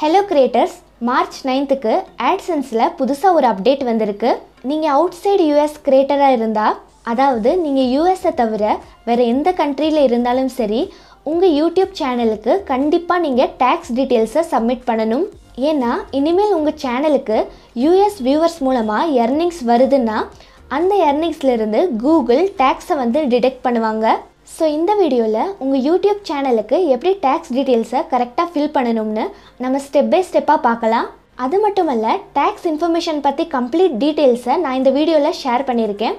hello creators March நைன்த்துக்கு ஆட்சன்ஸில் புதுசாக ஒரு அப்டேட் வந்திருக்கு நீங்கள் அவுட் சைடு யூஎஸ் கிரியேட்டராக இருந்தால் அதாவது நீங்கள் யூஎஸை தவிர வேறு எந்த கண்ட்ரியில் இருந்தாலும் சரி உங்கள் யூடியூப் சேனலுக்கு கண்டிப்பாக நீங்கள் டேக்ஸ் டீட்டெயில்ஸை சப்மிட் பண்ணணும் ஏன்னா இனிமேல் உங்கள் சேனலுக்கு யூஎஸ் வியூவர்ஸ் மூலமாக எர்னிங்ஸ் வருதுன்னா அந்த எர்னிங்ஸ்லேருந்து கூகுள் டேக்ஸை வந்து டிடெக்ட் பண்ணுவாங்க ஸோ இந்த வீடியோவில் உங்கள் யூடியூப் சேனலுக்கு எப்படி டேக்ஸ் டீட்டெயில்ஸை கரெக்டாக ஃபில் பண்ணணும்னு நம்ம ஸ்டெப் பை ஸ்டெப்பாக பார்க்கலாம் அது மட்டுமல்ல டேக்ஸ் இன்ஃபர்மேஷன் பற்றி கம்ப்ளீட் டீட்டெயில்ஸை நான் இந்த வீடியோவில் ஷேர் பண்ணியிருக்கேன்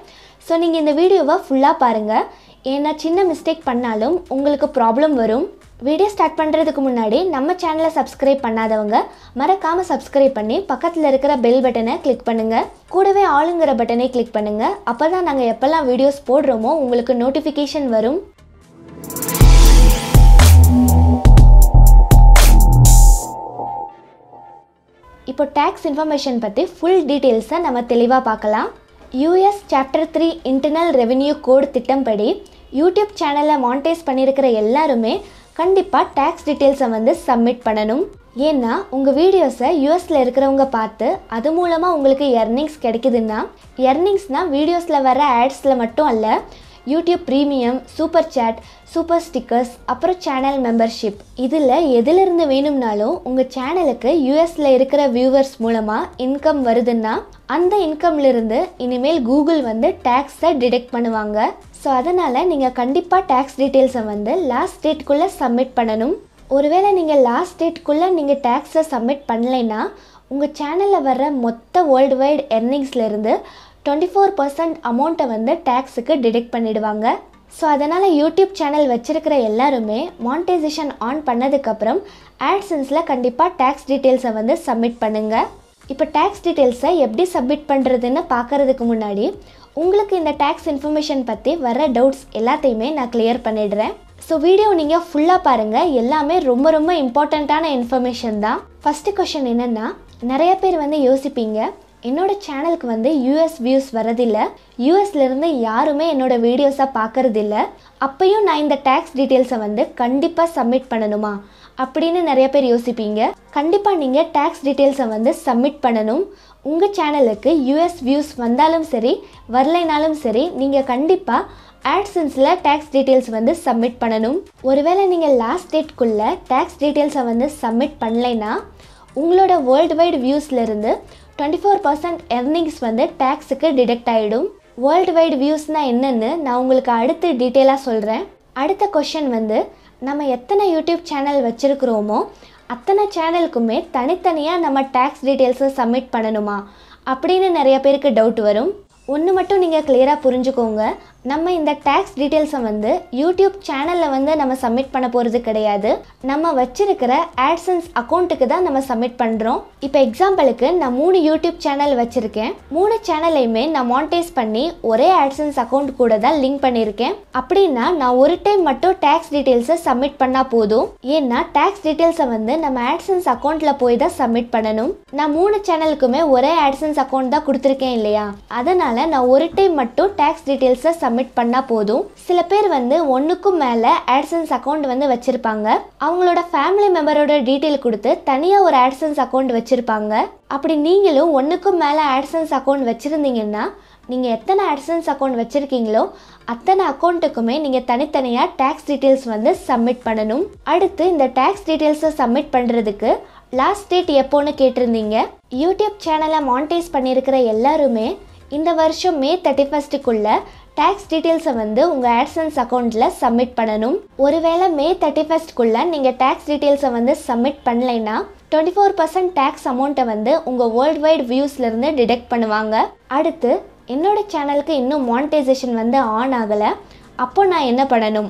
ஸோ நீங்கள் இந்த வீடியோவை ஃபுல்லாக பாருங்கள் ஏன்னா சின்ன மிஸ்டேக் பண்ணாலும் உங்களுக்கு ப்ராப்ளம் வரும் வீடியோ ஸ்டார்ட் பண்ணுறதுக்கு முன்னாடி நம்ம சேனலை சப்ஸ்கிரைப் பண்ணாதவங்க மறக்காமல் சப்ஸ்கிரைப் பண்ணி பக்கத்தில் இருக்கிற பெல் பட்டனை கிளிக் பண்ணுங்கள் கூடவே ஆளுங்கிற பட்டனை கிளிக் பண்ணுங்கள் அப்போ தான் நாங்கள் எப்போல்லாம் வீடியோஸ் போடுறோமோ உங்களுக்கு நோட்டிஃபிகேஷன் வரும் இப்போ டேக்ஸ் இன்ஃபர்மேஷன் பற்றி ஃபுல் டீட்டெயில்ஸை நம்ம தெளிவாக பார்க்கலாம் US chapter three internal revenue code திட்டம்படி யூடியூப் சேனலை மானிட்டைஸ் பண்ணியிருக்கிற எல்லாருமே கண்டிப்பாக டேக்ஸ் டீட்டெயில்ஸை வந்து சப்மிட் பண்ணணும் ஏன்னா உங்கள் வீடியோஸை யூஎஸில் இருக்கிறவங்க பார்த்து அது மூலமாக உங்களுக்கு எர்னிங்ஸ் கிடைக்குதுன்னா எர்னிங்ஸ்னால் வீடியோஸில் வர ஆட்ஸில் மட்டும் அல்ல YouTube premium super chat super stickers அப்புறம் சேனல் மெம்பர்ஷிப் இதில் எதிலிருந்து வேணும்னாலும் உங்கள் சேனலுக்கு யூஎஸில் இருக்கிற வியூவர்ஸ் மூலமாக இன்கம் வருதுன்னா அந்த இன்கம்லேருந்து இனிமேல் கூகுள் வந்து டேக்ஸை டிடெக்ட் பண்ணுவாங்க ஸோ அதனால் நீங்கள் கண்டிப்பாக டேக்ஸ் டீட்டெயில்ஸை வந்து லாஸ்ட் டேட்குள்ளே சப்மிட் பண்ணணும் ஒருவேளை நீங்கள் லாஸ்ட் டேட்குள்ளே நீங்கள் டேக்ஸை சப்மிட் பண்ணலைன்னா உங்கள் சேனலில் வர்ற மொத்த வேர்ல்டு வைடு எர்னிங்ஸ்லேருந்து டுவெண்ட்டி ஃபோர் பர்சன்ட் அமௌண்ட்டை வந்து டேக்ஸுக்கு டிடெக்ட் பண்ணிடுவாங்க ஸோ அதனால் யூடியூப் சேனல் வச்சுருக்கிற எல்லாருமே மானிட்டைசேஷன் ஆன் பண்ணதுக்கப்புறம் ஆட்சன்ஸில் கண்டிப்பாக டேக்ஸ் டீட்டெயில்ஸை வந்து சப்மிட் பண்ணுங்கள் இப்போ டேக்ஸ் டீட்டெயில்ஸை எப்படி சப்மிட் பண்ணுறதுன்னு பார்க்குறதுக்கு முன்னாடி உங்களுக்கு இந்த டேக்ஸ் இன்ஃபர்மேஷன் பற்றி வர டவுட்ஸ் எல்லாத்தையுமே நான் கிளியர் பண்ணிடுறேன் ஸோ வீடியோ நீங்கள் ஃபுல்லாக பாருங்கள் எல்லாமே ரொம்ப ரொம்ப இம்பார்ட்டண்ட்டான இன்ஃபர்மேஷன் தான் ஃபஸ்ட்டு கொஷின் என்னென்னா நிறைய பேர் வந்து யோசிப்பீங்க என்னோடய சேனலுக்கு வந்து யூஎஸ் வியூஸ் வரதில்லை யூஎஸ்லேருந்து யாருமே என்னோடய வீடியோஸாக பார்க்குறதில்ல அப்பையும் நான் இந்த டேக்ஸ் டீட்டெயில்ஸை வந்து கண்டிப்பாக சப்மிட் பண்ணணுமா அப்படின்னு நிறைய பேர் யோசிப்பீங்க கண்டிப்பாக நீங்கள் டேக்ஸ் டீட்டெயில்ஸை வந்து சப்மிட் பண்ணணும் உங்கள் சேனலுக்கு யூஎஸ் வியூஸ் வந்தாலும் சரி வரலைனாலும் சரி நீங்கள் கண்டிப்பாக ஆட்சன்ஸில் டேக்ஸ் டீட்டெயில்ஸ் வந்து சப்மிட் பண்ணணும் ஒருவேளை நீங்கள் லாஸ்ட் டேட்குள்ளே டேக்ஸ் டீட்டெயில்ஸை வந்து சப்மிட் பண்ணலைன்னா உங்களோட வேர்ல்டு வைடு வியூஸ்லேருந்து டுவெண்ட்டி ஃபோர் பர்சன்ட் எர்னிங்ஸ் வந்து டேக்ஸுக்கு டிடெக்ட் ஆகிடும் வேர்ல்டு வைடு வியூஸ்னால் என்னென்னு நான் உங்களுக்கு அடுத்து டீட்டெயிலாக சொல்கிறேன் அடுத்த கொஷின் வந்து நம்ம எத்தனை யூடியூப் சேனல் வச்சுருக்குறோமோ அத்தனை சேனலுக்குமே தனித்தனியாக நம்ம டேக்ஸ் டீட்டெயில்ஸை சப்மிட் பண்ணணுமா அப்படின்னு நிறைய பேருக்கு டவுட் வரும் ஒன்று மட்டும் நீங்கள் கிளியராக புரிஞ்சுக்கோங்க நம்ம இந்த டேக்ஸ் டீட்டெயில்ஸை வந்து யூடியூப் சேனலில் வந்து நம்ம சப்மிட் பண்ண போகிறது கிடையாது நம்ம வச்சிருக்கிற ஆட்சன்ஸ் அக்கௌண்ட்டுக்கு தான் நம்ம சப்மிட் பண்ணுறோம் இப்போ எக்ஸாம்பிளுக்கு நான் மூணு யூடியூப் சேனல் வச்சுருக்கேன் மூணு சேனலையுமே நான் மானிட்டைஸ் பண்ணி ஒரே ஆட்சன்ஸ் அக்கௌண்ட் கூட தான் லிங்க் பண்ணியிருக்கேன் அப்படின்னா நான் ஒரு டைம் மட்டும் டேக்ஸ் டீட்டெயில்ஸை சப்மிட் பண்ணால் போதும் ஏன்னா டேக்ஸ் டீட்டெயில்ஸை வந்து நம்ம ஆட்சன்ஸ் அக்கௌண்ட்டில் போய் தான் சப்மிட் பண்ணணும் நான் மூணு சேனலுக்குமே ஒரே ஆட்சன்ஸ் அக்கௌண்ட் தான் கொடுத்துருக்கேன் இல்லையா அதனால் நான் ஒரு டைம் மட்டும் டேக்ஸ் டீட்டெயில்ஸை சப்மிட் சப்மிட் பண்ணால் போதும் சில பேர் வந்து ஒன்றுக்கும் மேலே ஆட்சன்ஸ் அக்கௌண்ட் வந்து வச்சுருப்பாங்க அவங்களோட ஃபேமிலி மெம்பரோட டீட்டெயில் கொடுத்து தனியாக ஒரு ஆட்சன்ஸ் அக்கௌண்ட் வச்சுருப்பாங்க அப்படி நீங்களும் ஒன்றுக்கும் மேலே ஆட்சன்ஸ் அக்கௌண்ட் வச்சுருந்தீங்கன்னா நீங்கள் எத்தனை ஆட்சன்ஸ் அக்கௌண்ட் வச்சுருக்கீங்களோ அத்தனை அக்கௌண்ட்டுக்குமே நீங்கள் தனித்தனியாக டேக்ஸ் டீட்டெயில்ஸ் வந்து சப்மிட் பண்ணணும் அடுத்து இந்த டேக்ஸ் டீட்டெயில்ஸை சப்மிட் பண்ணுறதுக்கு லாஸ்ட் டேட் எப்போன்னு கேட்டிருந்தீங்க யூடியூப் சேனலை மானிட்டைஸ் பண்ணியிருக்கிற எல்லாருமே இந்த வருஷம் மே தேர்ட்டி ஃபஸ்ட்டுக்குள்ளே டேக்ஸ் டீட்டெயில்ஸை வந்து உங்கள் ஆட்சன்ஸ் அக்கௌண்ட்டில் சப்மிட் பண்ணணும் ஒருவேளை மே தேர்ட்டி ஃபஸ்ட்டுக்குள்ளே நீங்கள் டேக்ஸ் டீட்டெயில்ஸை வந்து சப்மிட் பண்ணலைன்னா டுவெண்ட்டி ஃபோர் பர்சன்ட் டேக்ஸ் அமௌண்ட்டை வந்து உங்கள் வேர்ல்டு வைட் வியூஸ்லேருந்து டிடெக்ட் பண்ணுவாங்க அடுத்து என்னோடய சேனலுக்கு இன்னும் மானிட்டைசேஷன் வந்து ஆன் ஆகலை அப்போ நான் என்ன பண்ணணும்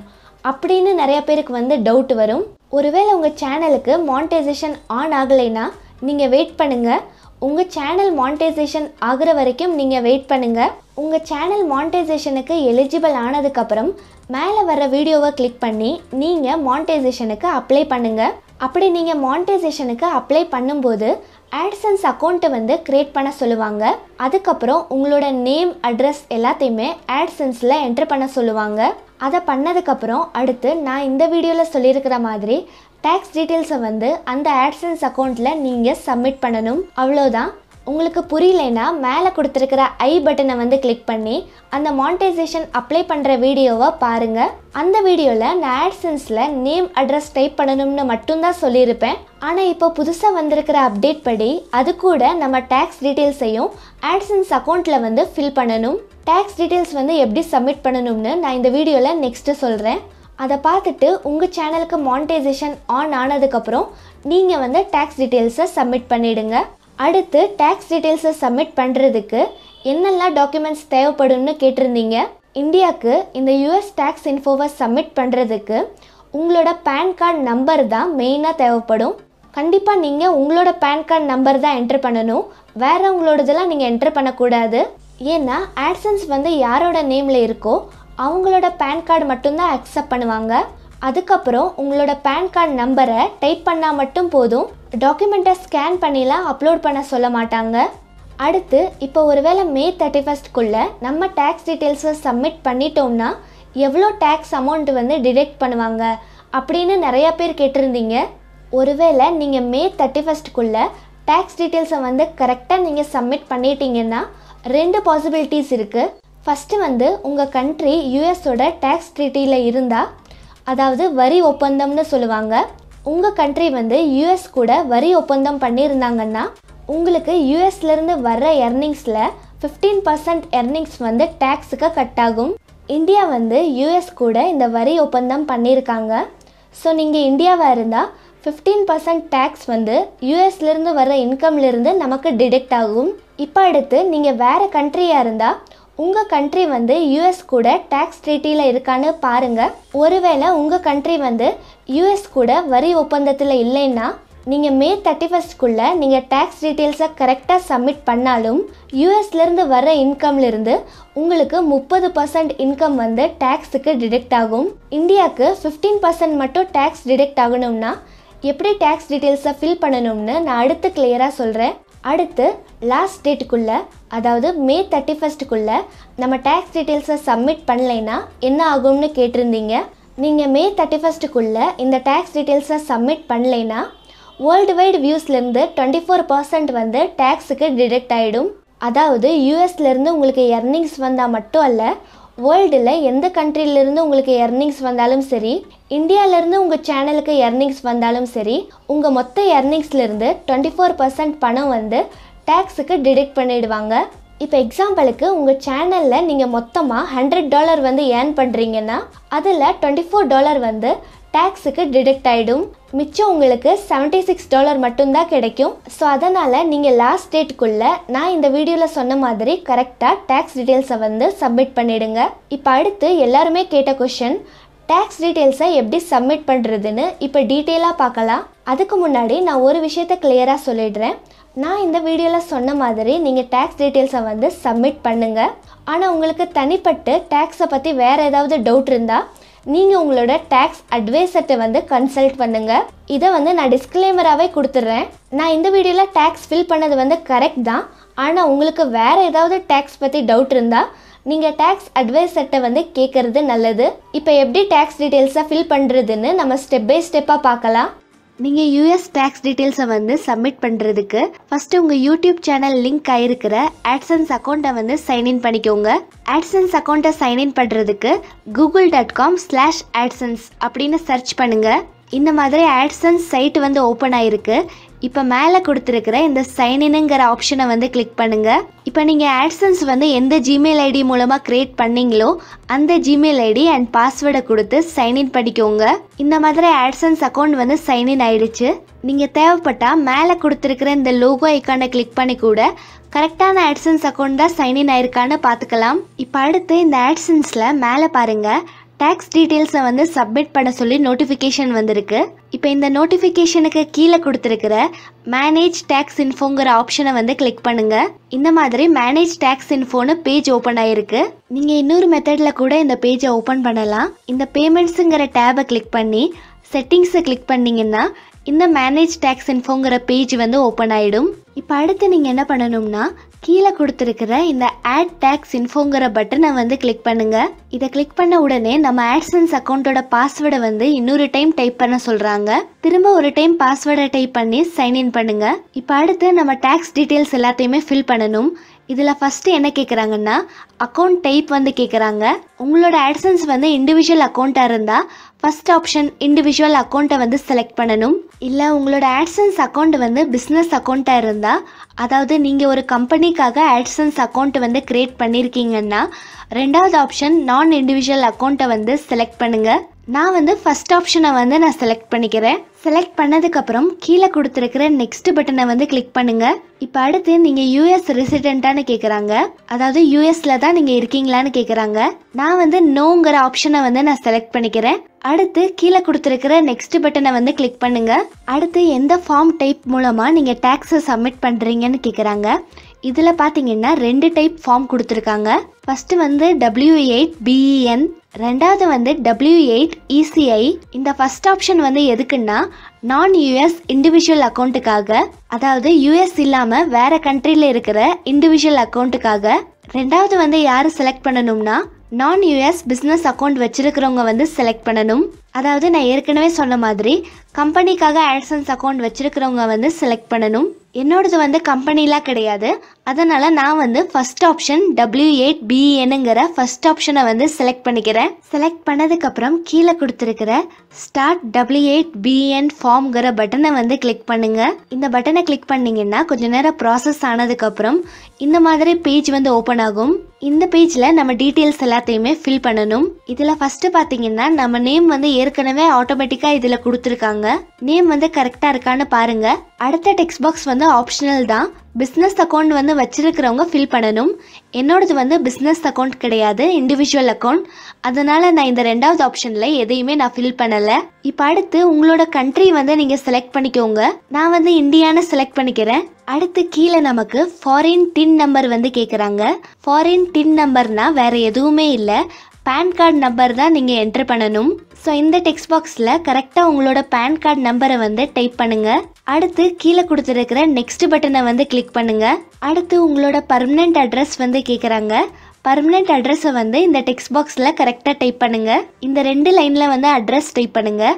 அப்படின்னு நிறைய பேருக்கு வந்து டவுட் வரும் ஒருவேளை உங்கள் சேனலுக்கு மானிட்டைசேஷன் ஆன் ஆகலைன்னா நீங்கள் வெயிட் பண்ணுங்கள் உங்கள் சேனல் மானிட்டைசேஷன் ஆகிற வரைக்கும் நீங்கள் வெயிட் பண்ணுங்கள் உங்கள் சேனல் மானிட்டைசேஷனுக்கு எலிஜிபிள் ஆனதுக்கப்புறம் மேலே வர வீடியோவை கிளிக் பண்ணி நீங்கள் மானிட்டைசேஷனுக்கு அப்ளை பண்ணுங்கள் அப்படி நீங்கள் மானிட்டைசேஷனுக்கு அப்ளை பண்ணும்போது ஆட்சன்ஸ் அக்கௌண்ட்டை வந்து க்ரியேட் பண்ண சொல்லுவாங்க அதுக்கப்புறம் உங்களோட நேம் அட்ரஸ் எல்லாத்தையுமே ஆட்சன்ஸில் என்ட்ரு பண்ண சொல்லுவாங்க அதை பண்ணதுக்கப்புறம் அடுத்து நான் இந்த வீடியோவில் சொல்லியிருக்கிற மாதிரி டேக்ஸ் டீட்டெயில்ஸை வந்து அந்த ஆட்ஸன்ஸ் அக்கௌண்ட்டில் நீங்கள் சப்மிட் பண்ணணும் அவ்வளோதான் உங்களுக்கு புரியலைன்னா மேலே கொடுத்துருக்கிற ஐ பட்டனை வந்து கிளிக் பண்ணி அந்த மானிட்டைசேஷன் அப்ளை பண்ணுற வீடியோவை பாருங்கள் அந்த வீடியோவில் நான் ஆட்ஸன்ஸில் நேம் அட்ரஸ் டைப் பண்ணணும்னு மட்டும்தான் சொல்லியிருப்பேன் ஆனால் இப்போ புதுசாக வந்திருக்கிற அப்டேட் படி அது கூட நம்ம டேக்ஸ் டீட்டெயில்ஸையும் ஆட்ஸன்ஸ் அக்கௌண்ட்டில் வந்து ஃபில் பண்ணணும் டேக்ஸ் டீட்டெயில்ஸ் வந்து எப்படி சப்மிட் பண்ணணும்னு நான் இந்த வீடியோவில் நெக்ஸ்ட்டு சொல்கிறேன் அதை பார்த்துட்டு உங்கள் சேனலுக்கு மானிட்டைசேஷன் ஆன் ஆனதுக்கப்புறம் நீங்கள் வந்து டேக்ஸ் டீட்டெயில்ஸை சப்மிட் பண்ணிவிடுங்க அடுத்து டேக்ஸ் டீட்டெயில்ஸை சப்மிட் பண்ணுறதுக்கு என்னெல்லாம் டாக்குமெண்ட்ஸ் தேவைப்படும்னு கேட்டிருந்தீங்க இந்தியாவுக்கு இந்த யூஎஸ் டேக்ஸ் இன்ஃபோவை சப்மிட் பண்ணுறதுக்கு உங்களோட பேன் கார்டு நம்பர் தான் மெயினாக தேவைப்படும் கண்டிப்பாக நீங்கள் உங்களோட பேன் கார்டு நம்பர் தான் என்ட்ரு பண்ணணும் வேறு உங்களோடதெல்லாம் நீங்கள் என்ட்ரு பண்ணக்கூடாது ஏன்னா ஆட்சன்ஸ் வந்து யாரோட நேமில் இருக்கோ அவங்களோட பேன் கார்டு மட்டும்தான் அக்செப்ட் பண்ணுவாங்க அதுக்கப்புறம் உங்களோட பேன் கார்டு நம்பரை டைப் பண்ணால் மட்டும் போதும் டாக்குமெண்ட்டை ஸ்கேன் பண்ணிலாம் அப்லோட் பண்ண சொல்ல மாட்டாங்க அடுத்து இப்போ ஒருவேளை மே தேர்ட்டி ஃபஸ்ட்டுக்குள்ளே நம்ம டேக்ஸ் டீட்டெயில்ஸை சப்மிட் பண்ணிட்டோம்னா எவ்வளோ டேக்ஸ் அமௌண்ட் வந்து டிடெக்ட் பண்ணுவாங்க அப்படின்னு நிறையா பேர் கேட்டிருந்தீங்க ஒருவேளை நீங்கள் மே தேர்ட்டி ஃபஸ்ட்டுக்குள்ளே டேக்ஸ் டீட்டெயில்ஸை வந்து கரெக்டாக நீங்கள் சப்மிட் பண்ணிட்டீங்கன்னா ரெண்டு பாசிபிலிட்டிஸ் இருக்குது ஃபஸ்ட்டு வந்து உங்கள் கண்ட்ரி யூஎஸோட டேக்ஸ் ட்ரீட்டியில் இருந்தால் அதாவது வரி ஒப்பந்தம்னு சொல்லுவாங்க உங்கள் கண்ட்ரி வந்து யூஎஸ் கூட வரி ஒப்பந்தம் பண்ணியிருந்தாங்கன்னா உங்களுக்கு யூஎஸ்லேருந்து வர்ற எர்னிங்ஸில் ஃபிஃப்டீன் பர்சன்ட் எர்னிங்ஸ் வந்து டேக்ஸுக்கு கட் ஆகும் இந்தியா வந்து யூஎஸ் கூட இந்த வரி ஒப்பந்தம் பண்ணியிருக்காங்க ஸோ நீங்கள் இந்தியாவாக இருந்தால் ஃபிஃப்டீன் பர்சன்ட் டேக்ஸ் வந்து யூஎஸ்லேருந்து வர்ற இன்கம்லேருந்து நமக்கு டிடெக்ட் ஆகும் இப்போ அடுத்து நீங்கள் வேறு கண்ட்ரியாக இருந்தால் உங்கள் கண்ட்ரி வந்து யூஎஸ் கூட டேக்ஸ் ட்ரீட்டியில் இருக்கான்னு பாருங்கள் ஒருவேளை உங்கள் கண்ட்ரி வந்து யூஎஸ் கூட வரி ஒப்பந்தத்தில் இல்லைன்னா நீங்கள் மே தேர்ட்டி ஃபஸ்ட்குள்ளே நீங்கள் டேக்ஸ் டீட்டெயில்ஸை கரெக்டாக சப்மிட் பண்ணாலும் யூஎஸ்லேருந்து வர இன்கம்லேருந்து உங்களுக்கு முப்பது பர்சன்ட் இன்கம் வந்து டேக்ஸுக்கு டிடெக்ட் ஆகும் இந்தியாவுக்கு ஃபிஃப்டீன் பர்சன்ட் மட்டும் டேக்ஸ் டிடெக்ட் ஆகணும்னா எப்படி டேக்ஸ் டீட்டெயில்ஸை ஃபில் பண்ணணும்னு நான் அடுத்து கிளியராக சொல்கிறேன் அடுத்து லாஸ்ட் டேட்டுக்குள்ளே அதாவது மே தேர்ட்டி ஃபஸ்ட்டுக்குள்ளே நம்ம டேக்ஸ் டீட்டெயில்ஸை சப்மிட் பண்ணலைன்னா என்ன ஆகும்னு கேட்டிருந்தீங்க நீங்கள் மே தேர்ட்டி ஃபஸ்ட்டுக்குள்ளே இந்த டேக்ஸ் டீட்டெயில்ஸை சப்மிட் பண்ணலைன்னா வேர்ல்டு வைடு வியூஸ்லேருந்து டுவெண்ட்டி ஃபோர் பர்சன்ட் வந்து டேக்ஸுக்கு டிடெக்ட் ஆகிடும் அதாவது யூஎஸ்லேருந்து உங்களுக்கு எர்னிங்ஸ் வந்தால் மட்டும் அல்ல வேர்ல்டில் எந்த கண்ட்ரிலேருந்து உங்களுக்கு எர்னிங்ஸ் வந்தாலும் சரி இந்தியாவிலேருந்து உங்கள் சேனலுக்கு எர்னிங்ஸ் வந்தாலும் சரி உங்கள் மொத்த எர்னிங்ஸ்லேருந்து டுவெண்ட்டி ஃபோர் பர்சன்ட் பணம் வந்து டேக்ஸுக்கு டிடெக்ட் பண்ணிவிடுவாங்க இப்போ எக்ஸாம்பிளுக்கு உங்கள் சேனலில் நீங்கள் மொத்தமாக ஹண்ட்ரட் டாலர் வந்து ஏர்ன் பண்ணுறீங்கன்னா அதில் டுவெண்ட்டி ஃபோர் டாலர் வந்து டேக்ஸுக்கு டிடெக்ட் ஆகிடும் மிச்சம் உங்களுக்கு செவன்ட்டி சிக்ஸ் டாலர் மட்டும்தான் கிடைக்கும் ஸோ அதனால் நீங்கள் லாஸ்ட் டேட்டுக்குள்ளே நான் இந்த வீடியோவில் சொன்ன மாதிரி கரெக்டாக டேக்ஸ் டீட்டெயில்ஸை வந்து சப்மிட் பண்ணிவிடுங்க இப்போ அடுத்து எல்லாருமே கேட்ட கொஷின் டேக்ஸ் டீட்டெயில்ஸை எப்படி சப்மிட் பண்ணுறதுன்னு இப்போ டீட்டெயிலாக பார்க்கலாம் அதுக்கு முன்னாடி நான் ஒரு விஷயத்த கிளியராக சொல்லிடுறேன் நான் இந்த வீடியோவில் சொன்ன மாதிரி நீங்கள் டேக்ஸ் டீட்டெயில்ஸை வந்து சப்மிட் பண்ணுங்கள் ஆனால் உங்களுக்கு தனிப்பட்டு டேக்ஸை பற்றி வேறு ஏதாவது டவுட் இருந்தால் நீங்கள் உங்களோட டேக்ஸ் அட்வைசர்கிட்ட வந்து கன்சல்ட் பண்ணுங்கள் இதை வந்து நான் டிஸ்க்ளைமராகவே கொடுத்துட்றேன் நான் இந்த வீடியோவில் டேக்ஸ் ஃபில் பண்ணது வந்து கரெக்ட் தான் ஆனால் உங்களுக்கு வேறு ஏதாவது டேக்ஸ் பற்றி டவுட் இருந்தால் நீங்கள் டேக்ஸ் அட்வைசர்கிட்ட வந்து கேட்குறது நல்லது இப்போ எப்படி டேக்ஸ் டீட்டெயில்ஸாக ஃபில் பண்ணுறதுன்னு நம்ம ஸ்டெப் பை ஸ்டெப்பாக பார்க்கலாம் நீங்கள் யூஎஸ் டேக்ஸ் டீட்டெயில்ஸை வந்து சப்மிட் பண்ணுறதுக்கு ஃபஸ்ட்டு உங்கள் யூடியூப் சேனல் லிங்க் ஆகிருக்கிற ஆட்சன்ஸ் அக்கௌண்ட்டை வந்து சைன்இன் பண்ணிக்கோங்க ஆட்சன்ஸ் அக்கௌண்ட்டை சைன்இன் பண்ணுறதுக்கு Google dot com slash AdSense அப்படின்னு சர்ச் பண்ணுங்கள் இந்த மாதிரி ஆட்சன்ஸ் சைட் வந்து ஓப்பன் ஆகிருக்கு இப்போ மேலே கொடுத்துருக்கிற இந்த சைன்இனுங்கிற ஆப்ஷனை வந்து கிளிக் பண்ணுங்கள் இப்போ நீங்கள் ஆட்சன்ஸ் வந்து எந்த ஜிமெயில் ஐடி மூலமாக க்ரியேட் பண்ணீங்களோ அந்த ஜிமெயில் ஐடி அண்ட் பாஸ்வேர்டை கொடுத்து சைன்இன் பண்ணிக்கோங்க இந்த மாதிரி ஆட்சன்ஸ் அக்கௌண்ட் வந்து சைன்இன் ஆயிடுச்சு நீங்கள் தேவைப்பட்டால் மேலே கொடுத்துருக்கிற இந்த லோகோ ஐக்கானை கிளிக் பண்ணி கூட கரெக்டான ஆட்சன்ஸ் அக்கௌண்ட் தான் சைன்இன் ஆயிருக்கான்னு பார்த்துக்கலாம் இப்போ அடுத்து இந்த ஆட்ஸன்ஸில் மேலே பாருங்கள் டேக்ஸ் டீட்டெயில்ஸை வந்து சப்மிட் பண்ண சொல்லி நோட்டிஃபிகேஷன் வந்திருக்கு இப்போ இந்த நோட்டிஃபிகேஷனுக்கு கீழே கொடுத்துருக்கிற மேனேஜ் டேக்ஸ் இன்ஃபோங்கிற ஆப்ஷனை வந்து கிளிக் பண்ணுங்கள் இந்த மாதிரி மேனேஜ் டேக்ஸ் இன்ஃபோன்னு பேஜ் ஓப்பன் ஆயிருக்கு நீங்கள் இன்னொரு மெத்தடில் கூட இந்த பேஜை ஓப்பன் பண்ணலாம் இந்த பேமெண்ட்ஸுங்கிற டேபை கிளிக் பண்ணி செட்டிங்ஸை கிளிக் பண்ணீங்கன்னா இந்த மேனேஜ் டேக்ஸ் இன்ஃபோங்கிற பேஜ் வந்து ஓப்பன் ஆகிடும் இப்போ அடுத்து நீங்கள் என்ன பண்ணணும்னா கீழே கொடுத்துருக்கிற இந்த ஆட் டேக்ஸ் இன்ஃபோங்கிற பட்டனை வந்து கிளிக் பண்ணுங்கள் இதை கிளிக் பண்ண உடனே நம்ம ஆட்ஸன்ஸ் அக்கௌண்ட்டோட பாஸ்வேர்டை வந்து இன்னொரு டைம் டைப் பண்ண சொல்கிறாங்க திரும்ப ஒரு டைம் பாஸ்வேர்டை டைப் பண்ணி சைன்இன் பண்ணுங்கள் இப்போ அடுத்து நம்ம டேக்ஸ் டீட்டெயில்ஸ் எல்லாத்தையுமே ஃபில் பண்ணணும் இதில் ஃபஸ்ட்டு என்ன கேட்குறாங்கன்னா அக்கௌண்ட் டைப் வந்து கேட்குறாங்க உங்களோட ஆட்ஸன்ஸ் வந்து இண்டிவிஜுவல் அக்கௌண்ட்டாக இருந்தால் ஃபஸ்ட் ஆப்ஷன் இண்டிவிஜுவல் அக்கௌண்ட்டை வந்து செலக்ட் பண்ணணும் இல்லை உங்களோட ஆட்சன்ஸ் அக்கௌண்ட் வந்து பிஸ்னஸ் அக்கௌண்ட்டாக இருந்தால் அதாவது நீங்கள் ஒரு கம்பெனிக்காக ஆட்சன்ஸ் அக்கௌண்ட் வந்து க்ரியேட் பண்ணியிருக்கீங்கன்னா ரெண்டாவது ஆப்ஷன் நான் இண்டிவிஜுவல் அக்கௌண்ட்டை வந்து செலக்ட் பண்ணுங்கள் நான் வந்து ஃபஸ்ட் ஆப்ஷனை வந்து நான் செலக்ட் பண்ணிக்கிறேன் செலக்ட் பண்ணதுக்கப்புறம் கீழே கொடுத்துருக்கிற நெக்ஸ்ட் பட்டனை வந்து கிளிக் பண்ணுங்கள் இப்போ அடுத்து நீங்கள் யூஎஸ் ரெசிடென்ட்டானு கேட்குறாங்க அதாவது யூஎஸ்ல தான் நீங்கள் இருக்கீங்களான்னு கேட்குறாங்க நான் வந்து நோங்கிற ஆப்ஷனை வந்து நான் செலக்ட் பண்ணிக்கிறேன் அடுத்து கீழே கொடுத்துருக்கிற நெக்ஸ்ட் பட்டனை வந்து கிளிக் பண்ணுங்கள் அடுத்து எந்த ஃபார்ம் டைப் மூலமாக நீங்கள் டேக்ஸை சப்மிட் பண்ணுறீங்கன்னு கேட்குறாங்க இதில் பார்த்தீங்கன்னா ரெண்டு டைப் ஃபார்ம் கொடுத்துருக்காங்க ஃபஸ்ட்டு வந்து டபிள்யூ எயிட் பிஇஎன் ரெண்டாவது வந்து டபிள்யூ எயிட் இசிஐ இந்த ஃபர்ஸ்ட் ஆப்ஷன் வந்து எதுக்குன்னா நான் யூஎஸ் இண்டிவிஜுவல் அக்கௌண்ட்டுக்காக அதாவது யூஎஸ் இல்லாமல் வேற கண்ட்ரியில் இருக்கிற இண்டிவிஜுவல் அக்கௌண்ட்டுக்காக ரெண்டாவது வந்து யார் செலக்ட் பண்ணணும்னா நான் யூஎஸ் பிஸ்னஸ் அக்கௌண்ட் வச்சிருக்கிறவங்க வந்து செலக்ட் பண்ணணும் அதாவது நான் ஏற்கனவே சொன்ன மாதிரி கம்பெனிக்காக ஆட்சன்ஸ் அக்கௌண்ட் வச்சிருக்கிறவங்க வந்து செலக்ட் பண்ணணும் என்னோடது வந்து கம்பெனிலாம் கிடையாது அதனால் நான் வந்து ஃபஸ்ட் ஆப்ஷன் டபிள்யூ எயிட் பிஎனுங்கிற ஃபஸ்ட் ஆப்ஷனை வந்து செலக்ட் பண்ணிக்கிறேன் செலக்ட் பண்ணதுக்கப்புறம் கீழே கொடுத்துருக்கிற ஸ்டார்ட் டபிள்யூ எயிட் பிஎன் ஃபார்ம்ங்கிற e பட்டனை வந்து கிளிக் பண்ணுங்கள் இந்த பட்டனை கிளிக் பண்ணிங்கன்னா கொஞ்சம் நேரம் ப்ராசஸ் ஆனதுக்கப்புறம் இந்த மாதிரி பேஜ் வந்து ஓப்பன் ஆகும் இந்த பேஜில் நம்ம டீட்டெயில்ஸ் எல்லாத்தையுமே ஃபில் பண்ணணும் இதில் ஃபஸ்ட்டு பார்த்தீங்கன்னா நம்ம நேம் வந்து ஏற்கனவே ஆட்டோமேட்டிக்காக இதில் கொடுத்துருக்காங்க நேம் வந்து கரெக்டாக இருக்கான்னு பாருங்கள் அடுத்த டெக்ஸ்ட் பாக்ஸ் வந்து ஆப்ஷனல் தான் பிஸ்னஸ் அக்கௌண்ட் வந்து வச்சுருக்கிறவங்க ஃபில் பண்ணணும் என்னோடது வந்து பிஸ்னஸ் அக்கௌண்ட் கிடையாது இண்டிவிஜுவல் அக்கௌண்ட் அதனால் நான் இந்த ரெண்டாவது ஆப்ஷனில் எதையுமே நான் ஃபில் பண்ணலை இப்போ அடுத்து உங்களோட கண்ட்ரி வந்து நீங்கள் செலக்ட் பண்ணிக்கோங்க நான் வந்து இந்தியான்னு செலக்ட் பண்ணிக்கிறேன் அடுத்து கீழே நமக்கு ஃபாரின் டின் நம்பர் வந்து கேட்குறாங்க ஃபாரின் டின் நம்பர்னால் வேறு எதுவுமே இல்லை பேன் கார்டு நம்பர் தான் நீங்கள் என்ட்ரு பண்ணணும் ஸோ இந்த டெக்ஸ்ட் பாக்ஸில் கரெக்டாக உங்களோட பேன் கார்டு நம்பரை வந்து டைப் பண்ணுங்கள் அடுத்து கீழே கொடுத்துருக்கிற நெக்ஸ்ட் பட்டனை வந்து கிளிக் பண்ணுங்கள் அடுத்து உங்களோட பர்மனெண்ட் அட்ரஸ் வந்து கேட்குறாங்க பர்மனெண்ட் அட்ரஸை வந்து இந்த டெக்ஸ்ட் பாக்ஸில் கரெக்டாக டைப் பண்ணுங்கள் இந்த ரெண்டு லைனில் வந்து அட்ரஸ் டைப் பண்ணுங்கள்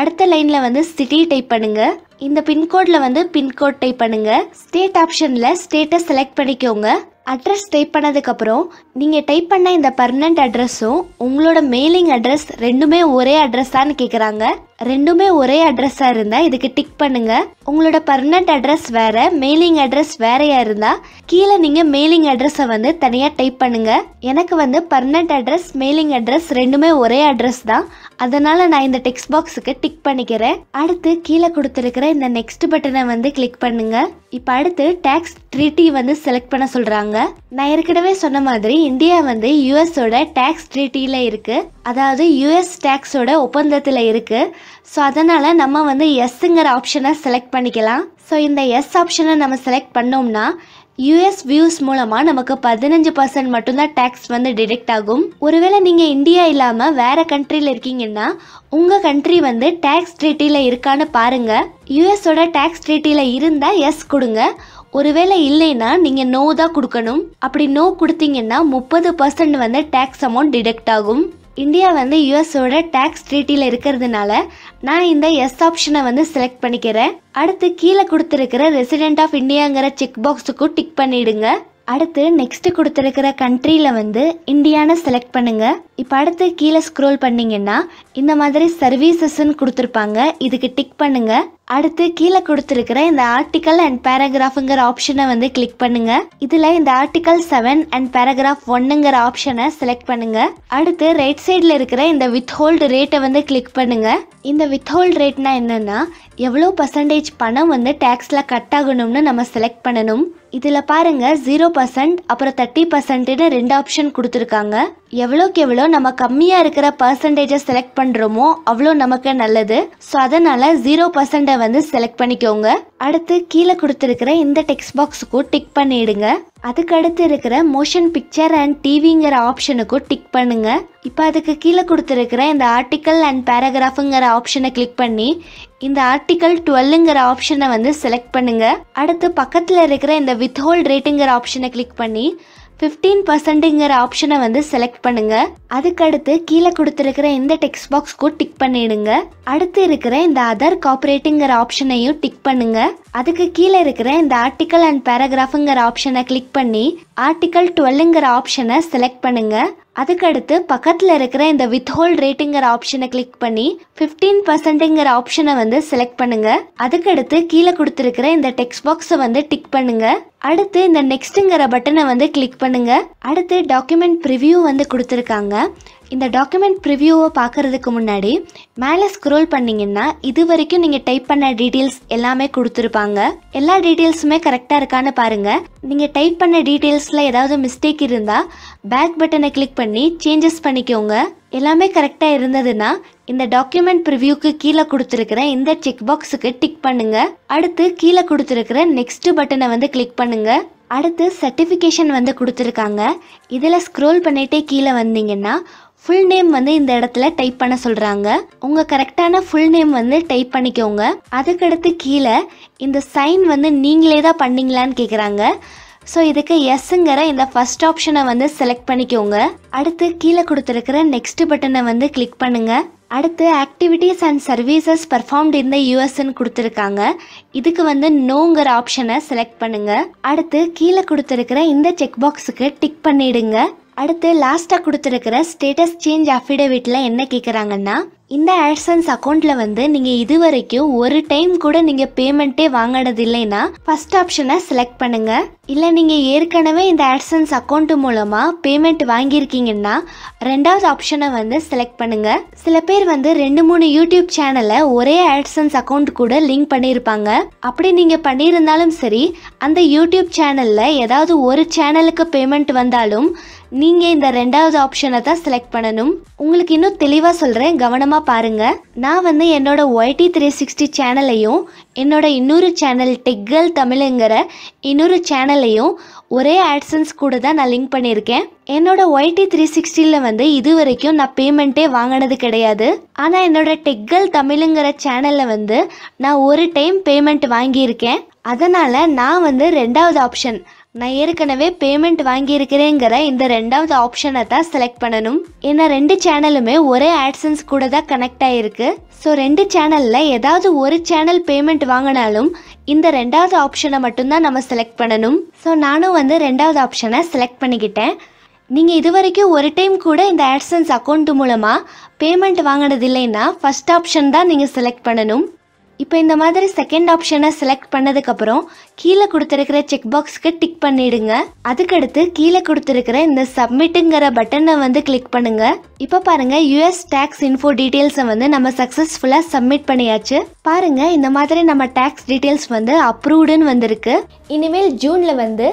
அடுத்த லைனில் வந்து சிட்டி டைப் பண்ணுங்கள் இந்த பின்கோடில் வந்து பின்கோட் டைப் பண்ணுங்கள் ஸ்டேட் ஆப்ஷனில் ஸ்டேட்டை செலக்ட் பண்ணிக்கோங்க அட்ரஸ் டைப் பண்ணதுக்கப்புறம் நீங்கள் டைப் பண்ண இந்த பர்மனெண்ட் அட்ரஸும் உங்களோட மெயிலிங் அட்ரஸ் ரெண்டுமே ஒரே அட்ரஸ் தான் கேட்குறாங்க ரெண்டுமே ஒரே அட்ரஸாக இருந்தால் இதுக்கு டிக் பண்ணுங்கள் உங்களோட பர்மனண்ட் அட்ரஸ் வேறு மெயிலிங் அட்ரஸ் வேறையாக இருந்தால் கீழே நீங்கள் மெயிலிங் அட்ரஸை வந்து தனியாக டைப் பண்ணுங்கள் எனக்கு வந்து பர்மனண்ட் அட்ரஸ் மெயிலிங் அட்ரஸ் ரெண்டுமே ஒரே அட்ரஸ் தான் அதனால் நான் இந்த டெக்ஸ்ட் பாக்ஸுக்கு டிக் பண்ணிக்கிறேன் அடுத்து கீழே கொடுத்துருக்கிற இந்த நெக்ஸ்ட் பட்டனை வந்து கிளிக் பண்ணுங்கள் இப்போ அடுத்து டேக்ஸ் ட்ரீட்டி வந்து செலக்ட் பண்ண சொல்கிறாங்க நான் ஏற்கனவே சொன்ன மாதிரி இந்தியா வந்து யூஎஸோட டேக்ஸ் ட்ரீட்டியில் இருக்குது அதாவது யூஎஸ் டேக்ஸோட ஒப்பந்தத்தில் இருக்குது ஸோ அதனால் நம்ம வந்து எஸ்ஸுங்கிற ஆப்ஷனை செலக்ட் பண்ணிக்கலாம் ஸோ இந்த எஸ் ஆப்ஷனை நம்ம செலக்ட் பண்ணோம்னா யூஎஸ் வியூஸ் மூலமாக நமக்கு பதினஞ்சு பர்சன்ட் மட்டும்தான் டேக்ஸ் வந்து டிடெக்ட் ஆகும் ஒருவேளை நீங்கள் இந்தியா இல்லாமல் வேறு கண்ட்ரியில் இருக்கீங்கன்னா உங்கள் கண்ட்ரி வந்து டேக்ஸ் ட்ரீட்டியில் இருக்கான்னு பாருங்கள் யூஎஸோட டேக்ஸ் ட்ரீட்டியில் இருந்தால் எஸ் கொடுங்க ஒருவேளை இல்லைன்னா நீங்கள் நோ தான் கொடுக்கணும் அப்படி நோ கொடுத்தீங்கன்னா முப்பது பர்சன்ட் வந்து டேக்ஸ் அமௌண்ட் டிடெக்ட் ஆகும் இந்தியா வந்து யுஎஸோட டேக்ஸ் ட்ரீட்டியில் இருக்கிறதுனால நான் இந்த எஸ் ஆப்ஷனை வந்து செலக்ட் பண்ணிக்கிறேன் அடுத்து கீழே கொடுத்துருக்கிற ரெசிடென்ட் ஆஃப் இந்தியாங்கிற செக் பாக்ஸுக்கும் டிக் பண்ணிடுங்க அடுத்து நெக்ஸ்ட் கொடுத்துருக்கிற கண்ட்ரியில் வந்து இந்தியான்னு செலக்ட் பண்ணுங்க இப்போ அடுத்து கீழே ஸ்க்ரோல் பண்ணிங்கன்னா இந்த மாதிரி சர்வீசஸ்ன்னு கொடுத்துருப்பாங்க இதுக்கு டிக் பண்ணுங்க அடுத்து கீழே கொடுத்துருக்கிற இந்த ஆர்டிக்கல் அண்ட் பேராகிராஃபுங்கிற ஆப்ஷனை வந்து கிளிக் பண்ணுங்க இதுல இந்த ஆர்டிக்கல் செவன் அண்ட் பேராகிராஃப் ஒன்னுங்கிற ஆப்ஷனை செலக்ட் பண்ணுங்க அடுத்து ரைட் சைடில் இருக்கிற இந்த வித்ஹோல்டு ரேட்டை வந்து கிளிக் பண்ணுங்க இந்த வித்ஹோல்டு ரேட்னா என்னன்னா எவ்வளோ பர்சன்டேஜ் பணம் வந்து டேக்ஸில் கட் ஆகணும்னு நம்ம செலக்ட் பண்ணணும் இதில் பாருங்கள் ஜீரோ பர்சன்ட் அப்புறம் தேர்ட்டி பர்சன்ட்னு ரெண்டு ஆப்ஷன் கொடுத்துருக்காங்க எவ்வளோக்கு எவ்வளோ நம்ம கம்மியாக இருக்கிற பர்சன்டேஜை செலக்ட் பண்ணுறோமோ அவ்வளோ நமக்கு நல்லது ஸோ அதனால் ஜீரோ பர்சன்ட்டை வந்து செலக்ட் பண்ணிக்கோங்க அடுத்து கீழே கொடுத்துருக்கிற இந்த டெக்ஸ்ட் பாக்ஸுக்கும் டிக் பண்ணிடுங்க அதுக்கு அடுத்து இருக்கிற மோஷன் பிக்சர் அண்ட் டிவிங்கிற ஆப்ஷனுக்கும் டிக் பண்ணுங்க இப்போ அதுக்கு கீழே கொடுத்துருக்கிற இந்த ஆர்டிக்கல் அண்ட் பேராகிராஃபுங்கிற ஆப்ஷனை கிளிக் பண்ணி இந்த ஆர்டிக்கல் டுவெல்லுங்கிற ஆப்ஷனை வந்து செலக்ட் பண்ணுங்க அடுத்து பக்கத்தில் இருக்கிற இந்த வித் ஹோல்ட் ரேட்டுங்கிற ஆப்ஷனை கிளிக் பண்ணி ஃபிஃப்டீன் பர்சன்ட்டுங்கிற ஆப்ஷனை வந்து செலக்ட் பண்ணுங்கள் அதுக்கடுத்து கீழே கொடுத்துருக்கிற இந்த டெக்ஸ்ட் பாக்ஸ்க்கும் டிக் பண்ணிடுங்க அடுத்து இருக்கிற இந்த அதர் காப்பரேட்டுங்கிற ஆப்ஷனையும் டிக் பண்ணுங்க அதுக்கு கீழே இருக்கிற இந்த ஆர்டிக்கல் அண்ட் பேராகிராஃபுங்கிற ஆப்ஷனை கிளிக் பண்ணி ஆர்டிக்கல் டுவெல்லுங்கிற ஆப்ஷனை செலக்ட் பண்ணுங்க அதுக்கடுத்து பக்கத்தில் இருக்கிற இந்த வித் ஹோல் ரேட்டுங்கிற ஆப்ஷனை கிளிக் பண்ணி ஃபிஃப்டீன் பர்சன்ட்டுங்கிற ஆப்ஷனை வந்து செலக்ட் பண்ணுங்க அதுக்கடுத்து கீழே கொடுத்துருக்கிற இந்த டெக்ஸ்ட் பாக்ஸை வந்து டிக் பண்ணுங்க அடுத்து இந்த நெக்ஸ்ட்டுங்கிற பட்டனை வந்து கிளிக் பண்ணுங்கள் அடுத்து டாக்குமெண்ட் ப்ரிவ்யூ வந்து கொடுத்துருக்காங்க இந்த டாக்குமெண்ட் ப்ரிவ்யூவை பார்க்குறதுக்கு முன்னாடி மேலே ஸ்க்ரோல் பண்ணிங்கன்னா இது வரைக்கும் நீங்கள் டைப் பண்ண டீட்டெயில்ஸ் எல்லாமே கொடுத்துருப்பாங்க எல்லா டீட்டெயில்ஸுமே கரெக்டாக இருக்கான்னு பாருங்கள் நீங்கள் டைப் பண்ண டீட்டெயில்ஸில் ஏதாவது மிஸ்டேக் இருந்தால் பேக் பட்டனை கிளிக் பண்ணி சேஞ்சஸ் பண்ணிக்கோங்க எல்லாமே கரெக்டாக இருந்ததுன்னா இந்த டாக்குமெண்ட் ப்ரிவியூக்கு கீழே கொடுத்துருக்கிற இந்த செக் பாக்ஸுக்கு டிக் பண்ணுங்கள் அடுத்து கீழே கொடுத்துருக்கிற நெக்ஸ்ட் பட்டனை வந்து கிளிக் பண்ணுங்கள் அடுத்து சர்டிஃபிகேஷன் வந்து கொடுத்துருக்காங்க இதில் ஸ்க்ரோல் பண்ணிகிட்டே கீழே வந்தீங்கன்னா ஃபுல் நேம் வந்து இந்த இடத்துல டைப் பண்ண சொல்கிறாங்க உங்கள் கரெக்டான ஃபுல் நேம் வந்து டைப் பண்ணிக்கோங்க அதுக்கடுத்து கீழே இந்த சைன் வந்து நீங்களே தான் பண்ணிங்களான்னு கேட்குறாங்க ஸோ இதுக்கு எஸ்ஸுங்கிற இந்த ஃபஸ்ட் ஆப்ஷனை வந்து செலக்ட் பண்ணிக்கோங்க அடுத்து கீழே கொடுத்துருக்கிற நெக்ஸ்ட் பட்டனை வந்து கிளிக் பண்ணுங்கள் அடுத்து ஆக்டிவிட்டீஸ் அண்ட் சர்வீசஸ் பர்ஃபார்ம்ட் இந்த யூஎஸ்ன்னு கொடுத்துருக்காங்க இதுக்கு வந்து நோங்கிற ஆப்ஷனை செலக்ட் பண்ணுங்கள் அடுத்து கீழே கொடுத்துருக்கிற இந்த செக் பாக்ஸுக்கு டிக் பண்ணிடுங்க அடுத்து லாஸ்ட்டாக கொடுத்துருக்கிற ஸ்டேட்டஸ் சேஞ்ச் அஃபிடேவிட்டில் என்ன கேட்குறாங்கன்னா இந்த ஆட்சன்ஸ் அக்கௌண்ட்டில் வந்து நீங்கள் இது வரைக்கும் ஒரு டைம் கூட நீங்கள் பேமெண்ட்டே வாங்கினது இல்லைன்னா ஃபர்ஸ்ட் ஆப்ஷனை செலக்ட் பண்ணுங்கள் இல்லை நீங்கள் ஏற்கனவே இந்த ஆட்சன்ஸ் அக்கௌண்ட் மூலமாக பேமெண்ட் வாங்கியிருக்கீங்கன்னா ரெண்டாவது ஆப்ஷனை வந்து செலக்ட் பண்ணுங்கள் சில பேர் வந்து ரெண்டு மூணு யூடியூப் சேனலை ஒரே ஆட்சன்ஸ் அக்கௌண்ட் கூட லிங்க் பண்ணியிருப்பாங்க அப்படி நீங்கள் பண்ணியிருந்தாலும் சரி அந்த யூடியூப் சேனலில் ஏதாவது ஒரு சேனலுக்கு பேமெண்ட் வந்தாலும் நீங்கள் இந்த ரெண்டாவது ஆப்ஷனை தான் செலக்ட் பண்ணணும் உங்களுக்கு இன்னும் தெளிவாக சொல்கிறேன் கவனமாக மறக்காமல் பாருங்கள் நான் வந்து என்னோட ஒய்டி த்ரீ சிக்ஸ்டி சேனலையும் என்னோட இன்னொரு சேனல் டெக்கல் தமிழுங்கிற இன்னொரு சேனலையும் ஒரே ஆட்சன்ஸ் கூட தான் நான் லிங்க் பண்ணியிருக்கேன் என்னோட ஒய்டி த்ரீ சிக்ஸ்டியில் வந்து இது வரைக்கும் நான் பேமெண்ட்டே வாங்கினது கிடையாது ஆனால் என்னோட டெக்கல் தமிழுங்கிற சேனலில் வந்து நான் ஒரு டைம் பேமெண்ட் வாங்கியிருக்கேன் அதனால் நான் வந்து ரெண்டாவது ஆப்ஷன் நான் ஏற்கனவே பேமெண்ட் வாங்கியிருக்கிறேங்கிற இந்த ரெண்டாவது ஆப்ஷனை தான் செலக்ட் பண்ணணும் ஏன்னா ரெண்டு சேனலுமே ஒரே ஆட்சன்ஸ் கூட தான் கனெக்ட் ஆகிருக்கு ஸோ ரெண்டு சேனலில் ஏதாவது ஒரு சேனல் பேமெண்ட் வாங்கினாலும் இந்த ரெண்டாவது ஆப்ஷனை மட்டும்தான் நம்ம செலக்ட் பண்ணணும் ஸோ நானும் வந்து ரெண்டாவது ஆப்ஷனை செலக்ட் பண்ணிக்கிட்டேன் நீங்கள் இது வரைக்கும் ஒரு டைம் கூட இந்த ஆட்சன்ஸ் அக்கௌண்ட் மூலமாக பேமெண்ட் வாங்கினது இல்லைன்னா ஃபஸ்ட் ஆப்ஷன் தான் நீங்கள் செலக்ட் பண்ணணும் இப்போ இந்த மாதிரி செகண்ட் ஆப்ஷனை செலக்ட் பண்ணதுக்கப்புறம் கீழே கொடுத்துருக்கிற செக் பாக்ஸ்க்கு டிக் பண்ணிடுங்க அதுக்கடுத்து கீழே கொடுத்துருக்கிற இந்த சப்மிட்டுங்கிற பட்டனை வந்து கிளிக் பண்ணுங்க இப்போ பாருங்க யூஎஸ் டேக்ஸ் இன்ஃபோ டீட்டெயில்ஸை வந்து நம்ம சக்ஸஸ்ஃபுல்லாக சப்மிட் பண்ணியாச்சு பாருங்க இந்த மாதிரி நம்ம டேக்ஸ் டீட்டெயில்ஸ் வந்து அப்ரூவ்டுன்னு வந்திருக்கு இனிமேல் ஜூனில் வந்து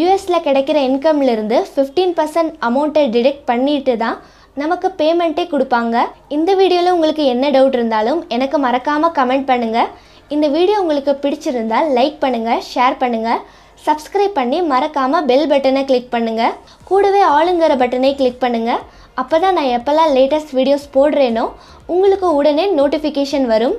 யூஎஸில் கிடைக்கிற இன்கம்லேருந்து ஃபிஃப்டீன் பர்சன்ட் அமௌண்ட்டை டிடெக்ட் பண்ணிட்டு தான் நமக்கு பேமெண்ட்டே கொடுப்பாங்க இந்த வீடியோவில் உங்களுக்கு என்ன டவுட் இருந்தாலும் எனக்கு மறக்காமல் கமெண்ட் பண்ணுங்கள் இந்த வீடியோ உங்களுக்கு பிடிச்சிருந்தால் லைக் பண்ணுங்கள் ஷேர் பண்ணுங்கள் சப்ஸ்கிரைப் பண்ணி மறக்காமல் பெல் பட்டனை கிளிக் பண்ணுங்கள் கூடவே ஆளுங்கிற பட்டனை கிளிக் பண்ணுங்கள் அப்போ தான் நான் எப்போல்லாம் லேட்டஸ்ட் வீடியோஸ் போடுறேனோ உங்களுக்கு உடனே நோட்டிஃபிகேஷன் வரும்